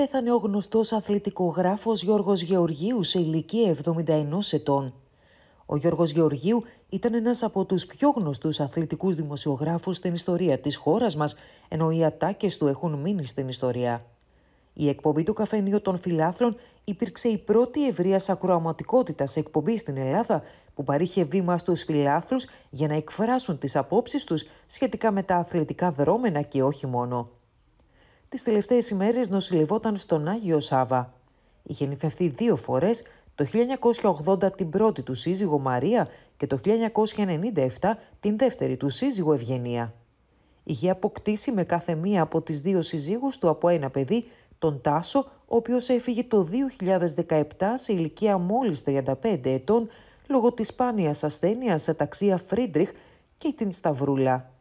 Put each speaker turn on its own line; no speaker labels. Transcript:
πέθανε ο γνωστός αθλητικογράφος Γιώργος Γεωργίου σε ηλικία 71 ετών. Ο Γιώργος Γεωργίου ήταν ένας από τους πιο γνωστούς αθλητικούς δημοσιογράφους στην ιστορία της χώρας μας, ενώ οι ατάκες του έχουν μείνει στην ιστορία. Η εκπομπή του Καφενείου των Φιλάθλων υπήρξε η πρώτη ευρείας ακροαματικότητας εκπομπή στην Ελλάδα που παρήχε βήμα στους φιλάθλους για να εκφράσουν τις απόψεις τους σχετικά με τα αθλητικά δρόμενα και όχι μόνο. Τις τελευταίες ημέρες νοσηλευόταν στον Άγιο Σάβα. Είχε νυφευθεί δύο φορές, το 1980 την πρώτη του σύζυγο Μαρία και το 1997 την δεύτερη του σύζυγο Ευγενία. Είχε αποκτήσει με κάθε μία από τις δύο συζύγους του από ένα παιδί τον Τάσο, ο οποίος έφυγε το 2017 σε ηλικία μόλις 35 ετών λόγω της ασθένειας σε ταξία Φρίντριχ και την Σταυρούλα.